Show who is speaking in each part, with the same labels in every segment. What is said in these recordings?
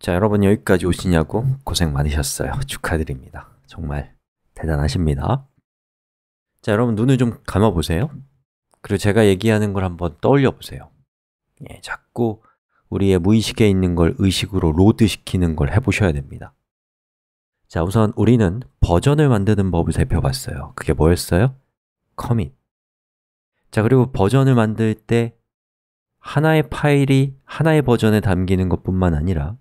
Speaker 1: 자, 여러분 여기까지 오시냐고 고생 많으셨어요. 축하드립니다. 정말 대단하십니다. 자, 여러분 눈을 좀 감아 보세요. 그리고 제가 얘기하는 걸 한번 떠올려 보세요. 예, 자꾸 우리의 무의식에 있는 걸 의식으로 로드시키는 걸 해보셔야 됩니다. 자, 우선 우리는 버전을 만드는 법을 살펴봤어요. 그게 뭐였어요? 커밋. 자, 그리고 버전을 만들 때 하나의 파일이 하나의 버전에 담기는 것뿐만 아니라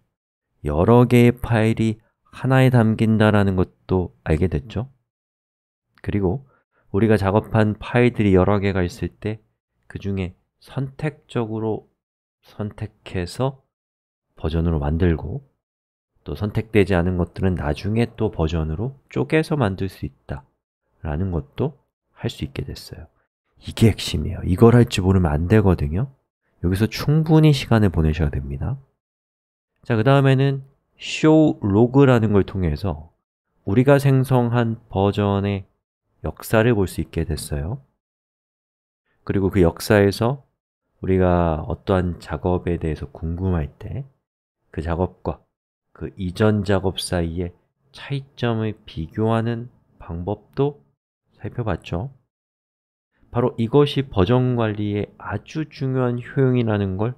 Speaker 1: 여러 개의 파일이 하나에 담긴다라는 것도 알게 됐죠 그리고 우리가 작업한 파일들이 여러 개가 있을 때 그 중에 선택적으로 선택해서 버전으로 만들고 또 선택되지 않은 것들은 나중에 또 버전으로 쪼개서 만들 수 있다 라는 것도 할 수 있게 됐어요 이게 핵심이에요 이걸 할지 모르면 안 되거든요 여기서 충분히 시간을 보내셔야 됩니다 자, 그 다음에는 show log라는 걸 통해서 우리가 생성한 버전의 역사를 볼 수 있게 됐어요 그리고 그 역사에서 우리가 어떠한 작업에 대해서 궁금할 때 그 작업과 그 이전 작업 사이의 차이점을 비교하는 방법도 살펴봤죠 바로 이것이 버전 관리의 아주 중요한 효용이라는 걸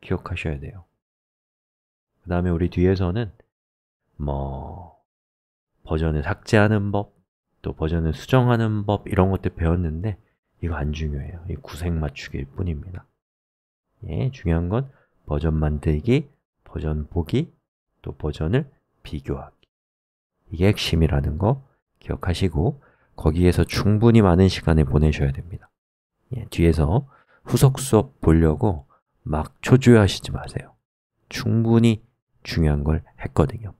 Speaker 1: 기억하셔야 돼요 그 다음에 우리 뒤에서는 뭐 버전을 삭제하는 법, 또 버전을 수정하는 법 이런 것들 배웠는데 이거 안 중요해요. 이 구색 맞추기일 뿐입니다. 예, 중요한 건 버전 만들기, 버전 보기, 또 버전을 비교하기. 이게 핵심이라는 거 기억하시고 거기에서 충분히 많은 시간을 보내셔야 됩니다. 예, 뒤에서 후속 수업 보려고 막 초조해하시지 마세요. 충분히 중요한 걸 했거든요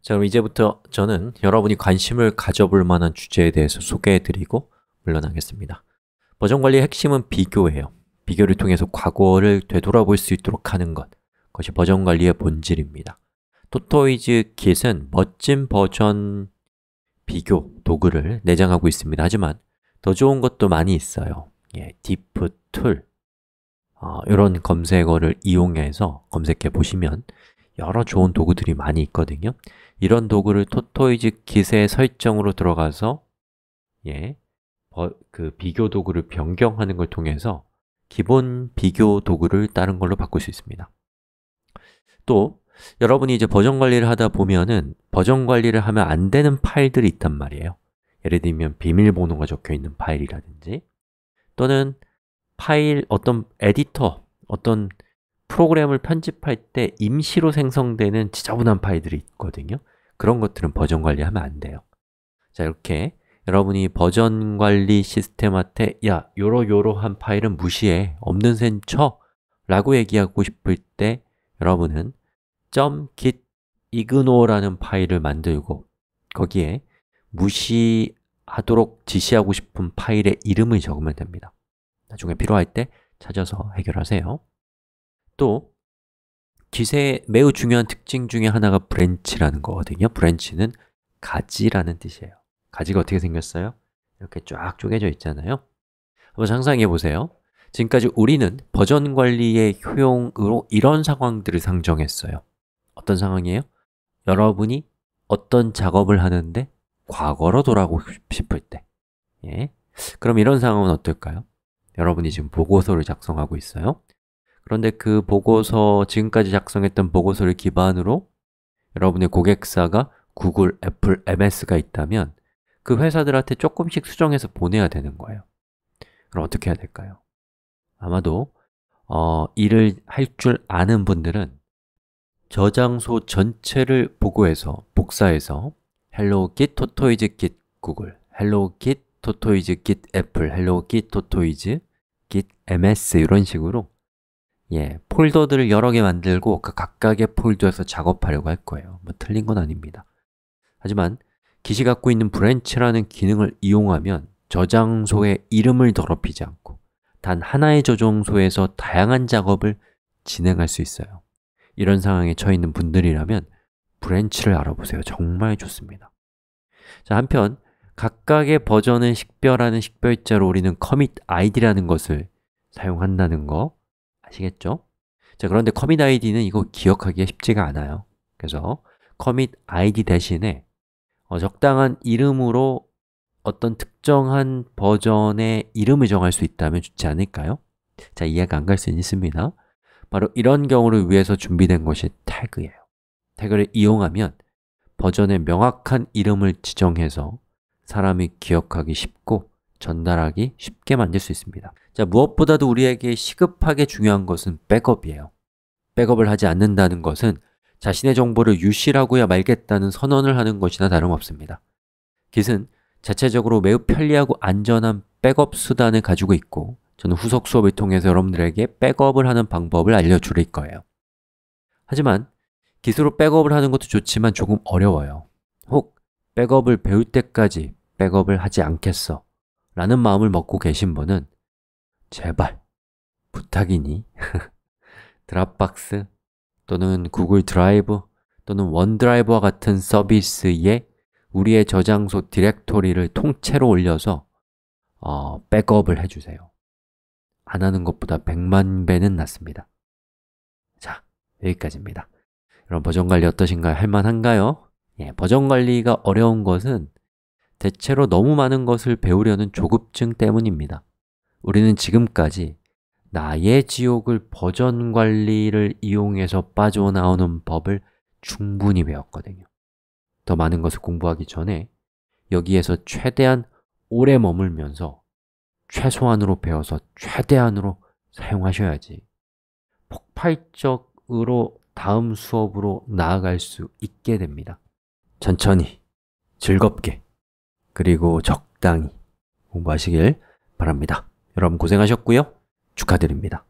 Speaker 1: 자 그럼 이제부터 저는 여러분이 관심을 가져볼 만한 주제에 대해서 소개해드리고 물러나겠습니다 버전 관리의 핵심은 비교예요 비교를 통해서 과거를 되돌아볼 수 있도록 하는 것 그것이 버전 관리의 본질입니다 토토이즈 킷은 멋진 버전 비교 도구를 내장하고 있습니다 하지만 더 좋은 것도 많이 있어요 예, 디프 툴, 어, 이런 검색어를 이용해서 검색해 보시면 여러 좋은 도구들이 많이 있거든요 이런 도구를 토토이즈 기세 설정으로 들어가서 예, 어, 그 비교 도구를 변경하는 걸 통해서 기본 비교 도구를 다른 걸로 바꿀 수 있습니다 또 여러분이 이제 버전 관리를 하다 보면은 버전 관리를 하면 안 되는 파일들이 있단 말이에요 예를 들면 비밀번호가 적혀 있는 파일이라든지 또는 파일, 어떤 에디터, 어떤 프로그램을 편집할 때 임시로 생성되는 지저분한 파일들이 있거든요 그런 것들은 버전 관리하면 안 돼요 자, 이렇게 여러분이 버전 관리 시스템한테 야, 요러 요러한 파일은 무시해, 없는 셈 쳐! 라고 얘기하고 싶을 때 여러분은 .git ignore라는 파일을 만들고 거기에 무시하도록 지시하고 싶은 파일의 이름을 적으면 됩니다 나중에 필요할 때 찾아서 해결하세요 또 기세의 매우 중요한 특징 중에 하나가 브랜치라는 거거든요 브랜치는 가지라는 뜻이에요 가지가 어떻게 생겼어요? 이렇게 쫙 쪼개져 있잖아요 한번 상상해 보세요 지금까지 우리는 버전 관리의 효용으로 이런 상황들을 상정했어요 어떤 상황이에요? 여러분이 어떤 작업을 하는데 과거로 돌아가고 싶을 때 예. 그럼 이런 상황은 어떨까요? 여러분이 지금 보고서를 작성하고 있어요. 그런데 그 보고서, 지금까지 작성했던 보고서를 기반으로 여러분의 고객사가 구글, 애플, MS가 있다면 그 회사들한테 조금씩 수정해서 보내야 되는 거예요. 그럼 어떻게 해야 될까요? 아마도 어, 일을 할 줄 아는 분들은 저장소 전체를 보고해서, 복사해서 hello git tortoise git 구글, hello git tortoise git 애플, hello git tortoise git ms 이런 식으로 예, 폴더들을 여러 개 만들고 그 각각의 폴더에서 작업하려고 할 거예요 뭐 틀린 건 아닙니다 하지만 기시 갖고 있는 브랜치라는 기능을 이용하면 저장소의 이름을 더럽히지 않고 단 하나의 저장소에서 다양한 작업을 진행할 수 있어요 이런 상황에 처해 있는 분들이라면 브랜치를 알아보세요 정말 좋습니다 자, 한편 각각의 버전을 식별하는 식별자로 우리는 commit id라는 것을 사용한다는 거 아시겠죠? 자, 그런데 commit id는 이거 기억하기가 쉽지가 않아요. 그래서 commit id 대신에 어, 적당한 이름으로 어떤 특정한 버전의 이름을 정할 수 있다면 좋지 않을까요? 자, 이해가 안 갈 수 있습니다. 바로 이런 경우를 위해서 준비된 것이 태그예요. 태그를 이용하면 버전의 명확한 이름을 지정해서 사람이 기억하기 쉽고 전달하기 쉽게 만들 수 있습니다 자, 무엇보다도 우리에게 시급하게 중요한 것은 백업이에요 백업을 하지 않는다는 것은 자신의 정보를 유실하고야 말겠다는 선언을 하는 것이나 다름없습니다 깃은 자체적으로 매우 편리하고 안전한 백업 수단을 가지고 있고 저는 후속 수업을 통해서 여러분들에게 백업을 하는 방법을 알려줄 거예요 하지만 기술로 백업을 하는 것도 좋지만 조금 어려워요 혹 백업을 배울 때까지 백업을 하지 않겠어 라는 마음을 먹고 계신 분은 제발 부탁이니 드랍박스 또는 구글 드라이브 또는 원드라이브와 같은 서비스에 우리의 저장소 디렉토리를 통째로 올려서 어, 백업을 해주세요 안 하는 것보다 100만 배는 낫습니다 자, 여기까지입니다 여러 버전 관리 어떠신가요? 할만한가요? 예, 버전 관리가 어려운 것은 대체로 너무 많은 것을 배우려는 조급증 때문입니다. 우리는 지금까지 나의 지옥을 버전 관리를 이용해서 빠져나오는 법을 충분히 배웠거든요. 더 많은 것을 공부하기 전에 여기에서 최대한 오래 머물면서 최소한으로 배워서 최대한으로 사용하셔야지 폭발적으로 다음 수업으로 나아갈 수 있게 됩니다. 천천히, 즐겁게 그리고 적당히 공부하시길 바랍니다. 여러분 고생하셨고요. 축하드립니다.